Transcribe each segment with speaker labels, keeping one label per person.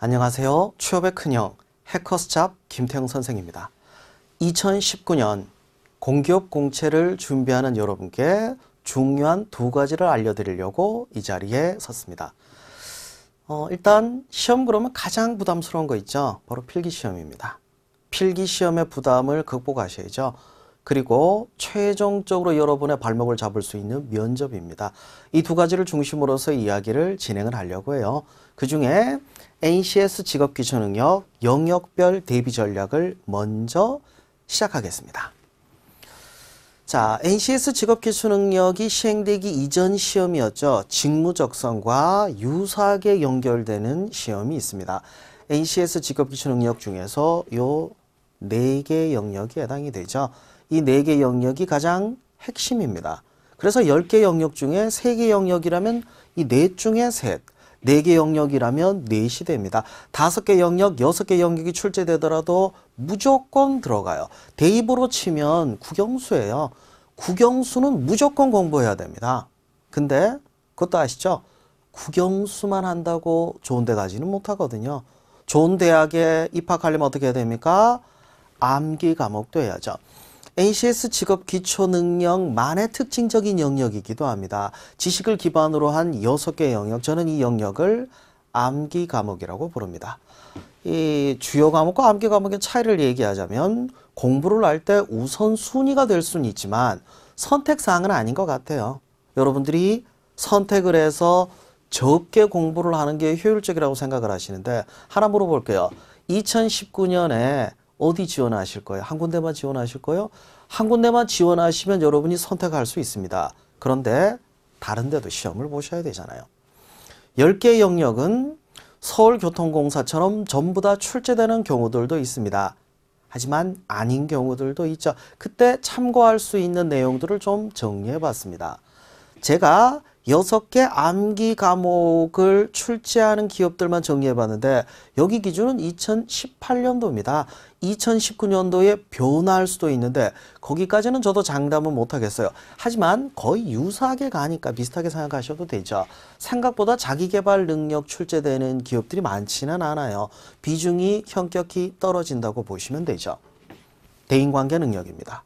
Speaker 1: 안녕하세요. 취업의 큰형 해커스잡 김태형 선생입니다. 2019년 공기업 공채를 준비하는 여러분께 중요한 두 가지를 알려드리려고 이 자리에 섰습니다. 어, 일단 시험 그러면 가장 부담스러운 거 있죠. 바로 필기시험입니다. 필기시험의 부담을 극복하셔야죠. 그리고 최종적으로 여러분의 발목을 잡을 수 있는 면접입니다. 이 두 가지를 중심으로서 이야기를 진행을 하려고 해요. 그 중에 NCS 직업기초능력 영역별 대비 전략을 먼저 시작하겠습니다. 자, NCS 직업기초능력이 시행되기 이전 시험이었죠. 직무적성과 유사하게 연결되는 시험이 있습니다. NCS 직업기초능력 중에서 요 4개 영역이 해당이 되죠. 이네개 영역이 가장 핵심입니다. 그래서 10개 영역 중에 3개 영역이라면 이 넷 중에 셋, 4개 영역이라면 넷이 됩니다. 5개 영역, 6개 영역이 출제되더라도 무조건 들어가요. 대입으로 치면 국영수예요. 국영수는 무조건 공부해야 됩니다. 근데 그것도 아시죠? 국영수만 한다고 좋은 데 가지는 못하거든요. 좋은 대학에 입학하려면 어떻게 해야 됩니까? 암기 과목도 해야죠. ACS 직업 기초능력만의 특징적인 영역이기도 합니다. 지식을 기반으로 한 6개 영역, 저는 이 영역을 암기 과목이라고 부릅니다. 이 주요 과목과 암기 과목의 차이를 얘기하자면 공부를 할 때 우선순위가 될 수는 있지만 선택사항은 아닌 것 같아요. 여러분들이 선택을 해서 적게 공부를 하는 게 효율적이라고 생각을 하시는데 하나 물어볼게요. 2019년에 어디 지원하실 거예요? 한 군데만 지원하실 거예요? 한 군데만 지원하시면 여러분이 선택할 수 있습니다. 그런데 다른 데도 시험을 보셔야 되잖아요. 10개 영역은 서울교통공사처럼 전부 다 출제되는 경우들도 있습니다. 하지만 아닌 경우들도 있죠. 그때 참고할 수 있는 내용들을 좀 정리해 봤습니다. 제가 6개 암기 과목을 출제하는 기업들만 정리해봤는데 여기 기준은 2018년도입니다. 2019년도에 변화할 수도 있는데 거기까지는 저도 장담은 못하겠어요. 하지만 거의 유사하게 가니까 비슷하게 생각하셔도 되죠. 생각보다 자기개발 능력 출제되는 기업들이 많지는 않아요. 비중이 현격히 떨어진다고 보시면 되죠. 대인관계 능력입니다.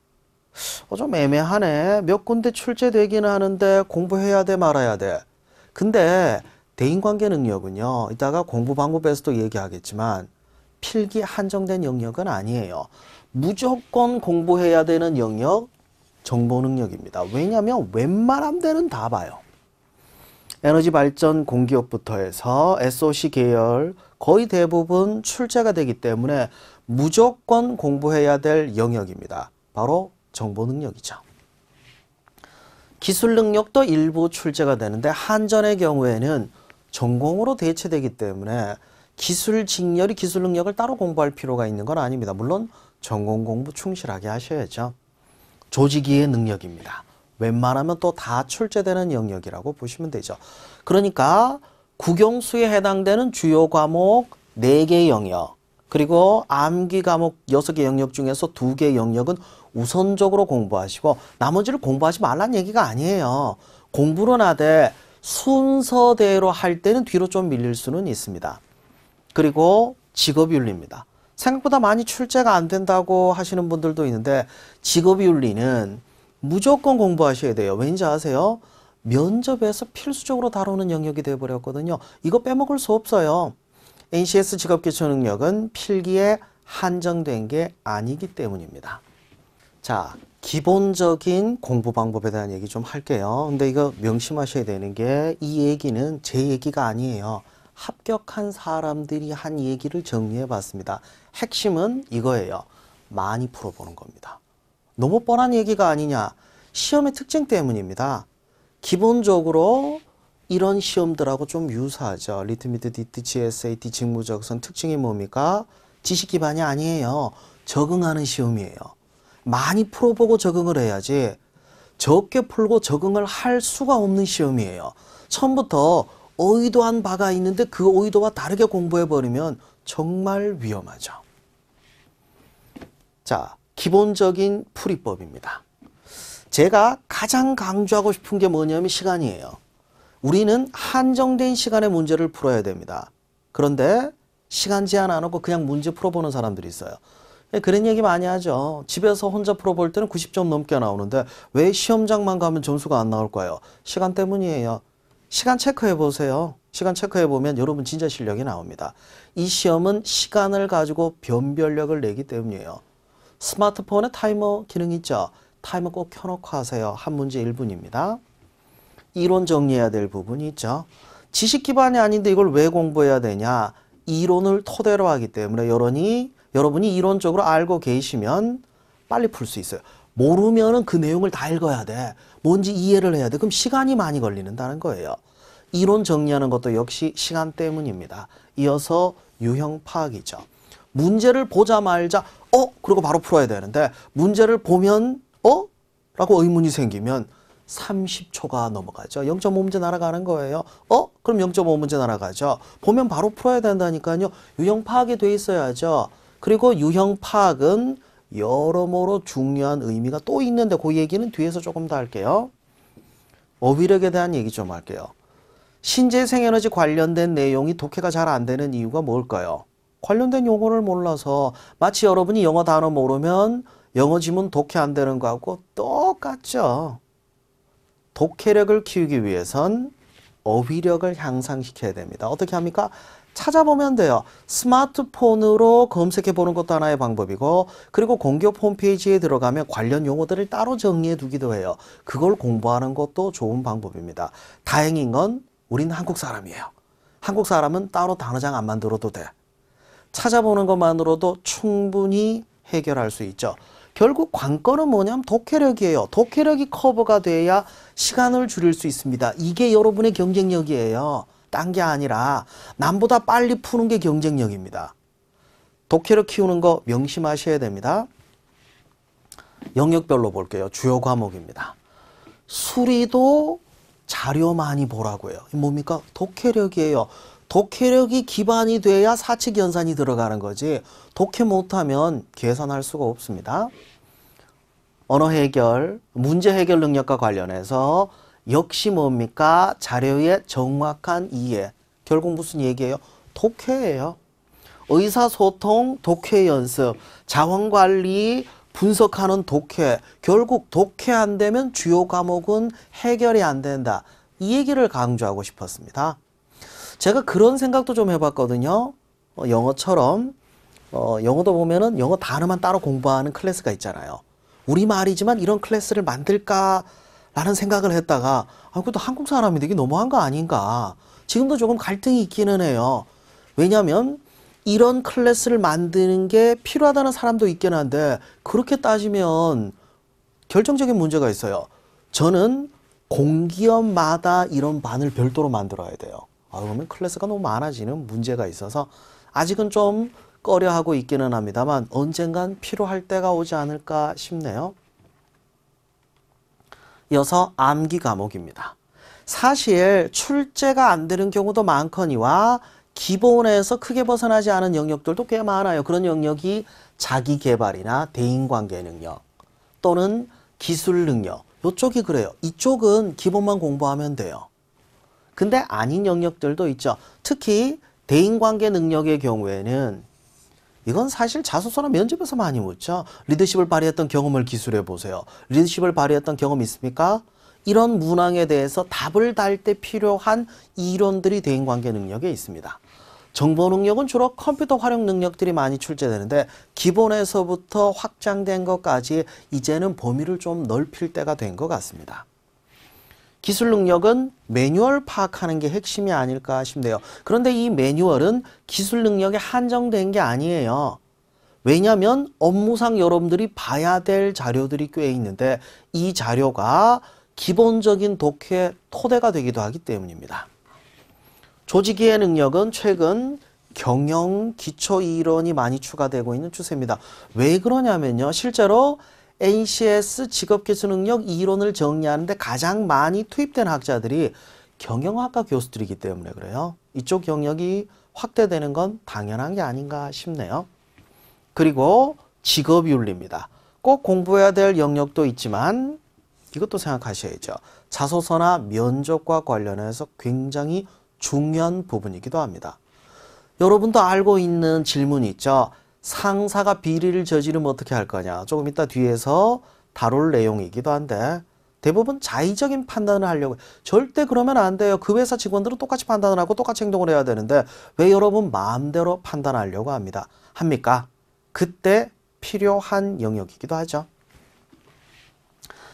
Speaker 1: 어, 좀 애매하네. 몇 군데 출제되긴 하는데 공부해야 돼 말아야 돼. 근데 대인관계 능력은요. 이따가 공부 방법에서도 얘기하겠지만 필기 한정된 영역은 아니에요. 무조건 공부해야 되는 영역 정보 능력입니다. 왜냐하면 웬만하면 되는 다 봐요. 에너지 발전 공기업부터 해서 SOC 계열 거의 대부분 출제가 되기 때문에 무조건 공부해야 될 영역입니다. 바로 정보 능력이죠. 기술 능력도 일부 출제가 되는데 한전의 경우에는 전공으로 대체되기 때문에 기술 직렬이 기술 능력을 따로 공부할 필요가 있는 건 아닙니다. 물론 전공 공부 충실하게 하셔야죠. 조직의 능력입니다. 웬만하면 또 다 출제되는 영역이라고 보시면 되죠. 그러니까 국영수에 해당되는 주요 과목 4개 영역 그리고 암기 과목 6개 영역 중에서 2개 영역은 우선적으로 공부하시고 나머지를 공부하지 말란 얘기가 아니에요. 공부는 하되 순서대로 할 때는 뒤로 좀 밀릴 수는 있습니다. 그리고 직업이 울립니다. 생각보다 많이 출제가 안 된다고 하시는 분들도 있는데 직업이 울리는 무조건 공부하셔야 돼요. 왠지 아세요? 면접에서 필수적으로 다루는 영역이 되어버렸거든요. 이거 빼먹을 수 없어요. NCS 직업기초능력은 필기에 한정된 게 아니기 때문입니다. 자, 기본적인 공부 방법에 대한 얘기 좀 할게요. 근데 이거 명심하셔야 되는 게 이 얘기는 제 얘기가 아니에요. 합격한 사람들이 한 얘기를 정리해 봤습니다. 핵심은 이거예요. 많이 풀어보는 겁니다. 너무 뻔한 얘기가 아니냐. 시험의 특징 때문입니다. 기본적으로 이런 시험들하고 좀 유사하죠. 리트미드 디트 GSAT 직무적선 특징이 뭡니까? 지식 기반이 아니에요. 적응하는 시험이에요. 많이 풀어보고 적응을 해야지 적게 풀고 적응을 할 수가 없는 시험이에요. 처음부터 의도한 바가 있는데 그 의도와 다르게 공부해버리면 정말 위험하죠. 자, 기본적인 풀이법입니다. 제가 가장 강조하고 싶은 게 뭐냐면 시간이에요. 우리는 한정된 시간의 문제를 풀어야 됩니다. 그런데 시간 제한 안 하고 그냥 문제 풀어보는 사람들이 있어요. 예, 그런 얘기 많이 하죠. 집에서 혼자 풀어볼 때는 90점 넘게 나오는데 왜 시험장만 가면 점수가 안 나올까요? 시간 때문이에요. 시간 체크해 보세요. 시간 체크해 보면 여러분 진짜 실력이 나옵니다. 이 시험은 시간을 가지고 변별력을 내기 때문이에요. 스마트폰에 타이머 기능 있죠? 타이머 꼭 켜놓고 하세요. 한 문제 1분입니다. 이론 정리해야 될 부분이 있죠. 지식 기반이 아닌데 이걸 왜 공부해야 되냐? 이론을 토대로 하기 때문에 여론이 여러분이 이론적으로 알고 계시면 빨리 풀 수 있어요. 모르면은 그 내용을 다 읽어야 돼. 뭔지 이해를 해야 돼. 그럼 시간이 많이 걸리는다는 거예요. 이론 정리하는 것도 역시 시간 때문입니다. 이어서 유형 파악이죠. 문제를 보자 말자 어? 그리고 바로 풀어야 되는데 문제를 보면 어? 라고 의문이 생기면 30초가 넘어가죠. 0.5문제 날아가는 거예요. 어? 그럼 0.5문제 날아가죠. 보면 바로 풀어야 된다니까요. 유형 파악이 돼 있어야죠. 그리고 유형 파악은 여러모로 중요한 의미가 또 있는데 그 얘기는 뒤에서 조금 더 할게요. 어휘력에 대한 얘기 좀 할게요. 신재생 에너지 관련된 내용이 독해가 잘 안 되는 이유가 뭘까요? 관련된 용어를 몰라서 마치 여러분이 영어 단어 모르면 영어 지문 독해 안 되는 거하고 똑같죠. 독해력을 키우기 위해선 어휘력을 향상시켜야 됩니다. 어떻게 합니까? 찾아보면 돼요. 스마트폰으로 검색해 보는 것도 하나의 방법이고 그리고 공기업 홈페이지에 들어가면 관련 용어들을 따로 정리해 두기도 해요. 그걸 공부하는 것도 좋은 방법입니다. 다행인 건우리는 한국 사람이에요. 한국 사람은 따로 단어장 안 만들어도 돼. 찾아보는 것만으로도 충분히 해결할 수 있죠. 결국 관건은 뭐냐면 독해력이에요. 독해력이 커버가 돼야 시간을 줄일 수 있습니다. 이게 여러분의 경쟁력이에요. 딴게 아니라 남보다 빨리 푸는 게 경쟁력입니다. 독해를 키우는 거 명심하셔야 됩니다. 영역별로 볼게요. 주요 과목입니다. 수리도 자료 많이 보라고요. 해 뭡니까? 독해력이에요. 독해력이 기반이 돼야 사칙 연산이 들어가는 거지 독해 못하면 계산할 수가 없습니다. 언어 해결, 문제 해결 능력과 관련해서 역시 뭡니까? 자료의 정확한 이해. 결국 무슨 얘기예요? 독해예요. 의사소통, 독해 연습, 자원관리, 분석하는 독해. 결국 독해 안 되면 주요 과목은 해결이 안 된다. 이 얘기를 강조하고 싶었습니다. 제가 그런 생각도 좀 해봤거든요. 어, 영어처럼 어, 영어도 보면은 영어 단어만 따로 공부하는 클래스가 있잖아요. 우리말이지만 이런 클래스를 만들까 라는 생각을 했다가 아 그것도 한국 사람인데 이게 너무한 거 아닌가 지금도 조금 갈등이 있기는 해요 왜냐하면 이런 클래스를 만드는 게 필요하다는 사람도 있긴 한데 그렇게 따지면 결정적인 문제가 있어요 저는 공기업마다 이런 반을 별도로 만들어야 돼요 아, 그러면 클래스가 너무 많아지는 문제가 있어서 아직은 좀 꺼려하고 있기는 합니다만 언젠간 필요할 때가 오지 않을까 싶네요 여서 암기 과목입니다. 사실 출제가 안 되는 경우도 많거니와 기본에서 크게 벗어나지 않은 영역들도 꽤 많아요. 그런 영역이 자기개발이나 대인관계 능력 또는 기술 능력 이쪽이 그래요. 이쪽은 기본만 공부하면 돼요. 근데 아닌 영역들도 있죠. 특히 대인관계 능력의 경우에는 이건 사실 자소서나 면접에서 많이 묻죠. 리더십을 발휘했던 경험을 기술해 보세요. 리더십을 발휘했던 경험 있습니까? 이런 문항에 대해서 답을 달 때 필요한 이론들이 대인관계 능력에 있습니다. 정보 능력은 주로 컴퓨터 활용 능력들이 많이 출제되는데 기본에서부터 확장된 것까지 이제는 범위를 좀 넓힐 때가 된 것 같습니다. 기술 능력은 매뉴얼 파악하는 게 핵심이 아닐까 싶네요. 그런데 이 매뉴얼은 기술 능력에 한정된 게 아니에요. 왜냐하면 업무상 여러분들이 봐야 될 자료들이 꽤 있는데 이 자료가 기본적인 독해 토대가 되기도 하기 때문입니다. 조직의 능력은 최근 경영 기초 이론이 많이 추가되고 있는 추세입니다. 왜 그러냐면요. 실제로 NCS 직업기술능력 이론을 정리하는데 가장 많이 투입된 학자들이 경영학과 교수들이기 때문에 그래요. 이쪽 영역이 확대되는 건 당연한 게 아닌가 싶네요. 그리고 직업이 울립니다. 꼭 공부해야 될 영역도 있지만 이것도 생각하셔야죠. 자소서나 면접과 관련해서 굉장히 중요한 부분이기도 합니다. 여러분도 알고 있는 질문이 있죠. 상사가 비리를 저지르면 어떻게 할 거냐. 조금 이따 뒤에서 다룰 내용이기도 한데 대부분 자의적인 판단을 하려고 절대 그러면 안 돼요. 그 회사 직원들은 똑같이 판단을 하고 똑같이 행동을 해야 되는데 왜 여러분 마음대로 판단하려고 합니다. 합니까? 그때 필요한 영역이기도 하죠.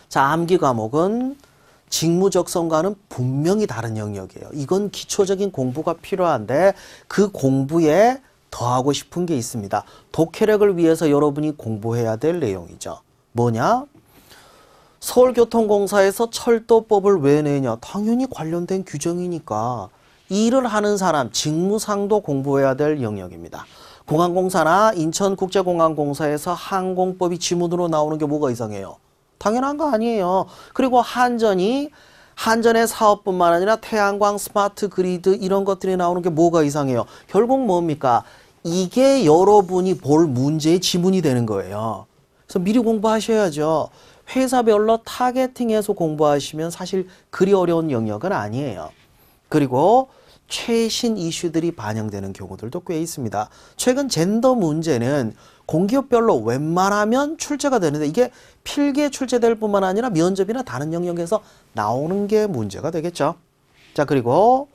Speaker 1: 자, 암기 과목은 직무적성과는 분명히 다른 영역이에요. 이건 기초적인 공부가 필요한데 그 공부에 더 하고 싶은 게 있습니다. 독해력을 위해서 여러분이 공부해야 될 내용이죠. 뭐냐? 서울교통공사에서 철도법을 왜 내냐? 당연히 관련된 규정이니까 일을 하는 사람, 직무상도 공부해야 될 영역입니다. 공항공사나 인천국제공항공사에서 항공법이 지문으로 나오는 게 뭐가 이상해요? 당연한 거 아니에요. 그리고 한전이 한전의 사업뿐만 아니라 태양광, 스마트 그리드 이런 것들이 나오는 게 뭐가 이상해요? 결국 뭡니까? 이게 여러분이 볼 문제의 지문이 되는 거예요. 그래서 미리 공부하셔야죠. 회사별로 타겟팅해서 공부하시면 사실 그리 어려운 영역은 아니에요. 그리고 최신 이슈들이 반영되는 경우들도 꽤 있습니다. 최근 젠더 문제는 공기업별로 웬만하면 출제가 되는데 이게 필기에 출제될 뿐만 아니라 면접이나 다른 영역에서 나오는 게 문제가 되겠죠. 자 그리고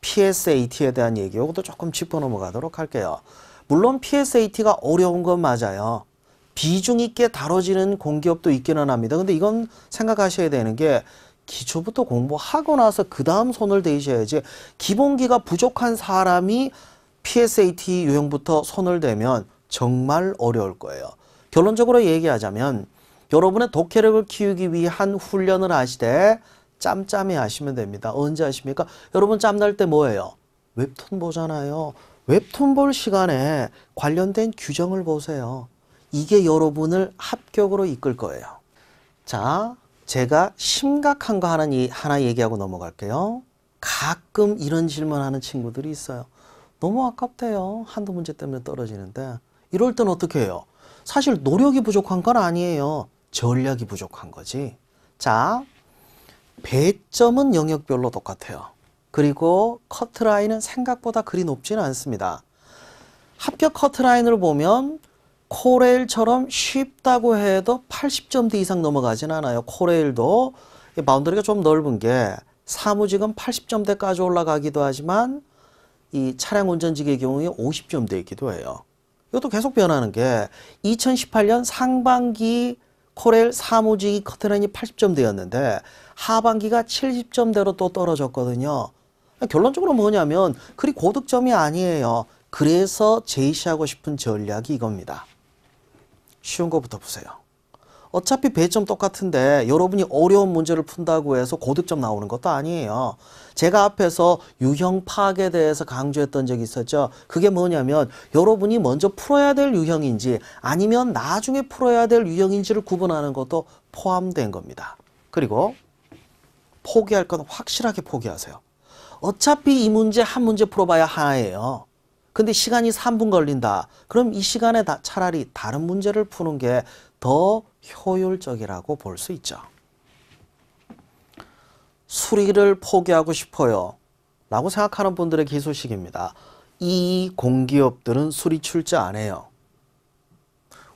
Speaker 1: PSAT에 대한 얘기 하고도 조금 짚어 넘어가도록 할게요. 물론 PSAT가 어려운 건 맞아요. 비중 있게 다뤄지는 공기업도 있기는 합니다. 근데 이건 생각하셔야 되는 게 기초부터 공부하고 나서 그 다음 손을 대셔야지 기본기가 부족한 사람이 PSAT 유형부터 손을 대면 정말 어려울 거예요. 결론적으로 얘기하자면 여러분의 독해력을 키우기 위한 훈련을 하시되 짬짬이 하시면 됩니다. 언제 하십니까? 여러분 짬날 때 뭐예요? 웹툰 보잖아요. 웹툰 볼 시간에 관련된 규정을 보세요. 이게 여러분을 합격으로 이끌 거예요. 자, 제가 심각한 거 하나, 하나 얘기하고 넘어갈게요. 가끔 이런 질문하는 친구들이 있어요. 너무 아깝대요. 한두 문제 때문에 떨어지는데 이럴 땐 어떻게 해요? 사실 노력이 부족한 건 아니에요. 전략이 부족한 거지. 자, 배점은 영역별로 똑같아요. 그리고 커트라인은 생각보다 그리 높지는 않습니다. 합격 커트라인을 보면 코레일처럼 쉽다고 해도 80점대 이상 넘어가진 않아요. 코레일도 마운드리가 좀 넓은 게 사무직은 80점대까지 올라가기도 하지만 이 차량 운전직의 경우에 50점대이기도 해요. 이것도 계속 변하는 게 2018년 상반기 코렐 사무직이 커트라인이 80점 되었는데 하반기가 70점대로 또 떨어졌거든요. 결론적으로 뭐냐면 그리 고득점이 아니에요. 그래서 제시하고 싶은 전략이 이겁니다. 쉬운 것부터 보세요. 어차피 배점 똑같은데 여러분이 어려운 문제를 푼다고 해서 고득점 나오는 것도 아니에요. 제가 앞에서 유형 파악에 대해서 강조했던 적이 있었죠. 그게 뭐냐면 여러분이 먼저 풀어야 될 유형인지 아니면 나중에 풀어야 될 유형인지를 구분하는 것도 포함된 겁니다. 그리고 포기할 건 확실하게 포기하세요. 어차피 이 문제 한 문제 풀어봐야 하나예요. 근데 시간이 3분 걸린다. 그럼 이 시간에 다 차라리 다른 문제를 푸는 게더 효율적이라고 볼 수 있죠. 수리를 포기하고 싶어요. 라고 생각하는 분들의 기소식입니다. 이 공기업들은 수리 출자 안 해요.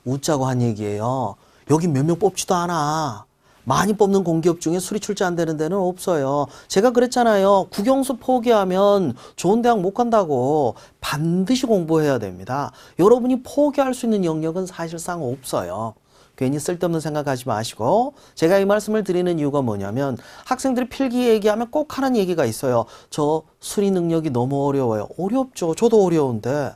Speaker 1: 웃자고 한 얘기예요. 여기 몇 명 뽑지도 않아. 많이 뽑는 공기업 중에 수리 출자 안 되는 데는 없어요. 제가 그랬잖아요. 국영수 포기하면 좋은 대학 못 간다고 반드시 공부해야 됩니다. 여러분이 포기할 수 있는 영역은 사실상 없어요. 괜히 쓸데없는 생각하지 마시고 제가 이 말씀을 드리는 이유가 뭐냐면 학생들이 필기 얘기하면 꼭 하는 얘기가 있어요. 저 수리 능력이 너무 어려워요. 어렵죠. 저도 어려운데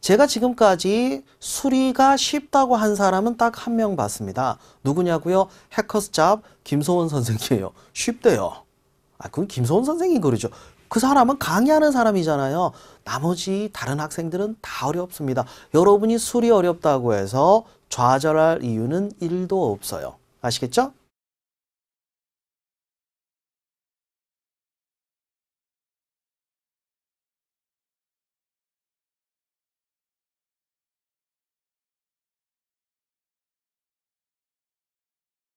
Speaker 1: 제가 지금까지 수리가 쉽다고 한 사람은 딱 한 명 봤습니다. 누구냐고요? 해커스 잡 김소원 선생이에요. 쉽대요. 아, 그건 김소원 선생이 그러죠. 그 사람은 강의하는 사람이잖아요. 나머지 다른 학생들은 다 어렵습니다. 여러분이 수리 어렵다고 해서 좌절할 이유는 1도 없어요. 아시겠죠?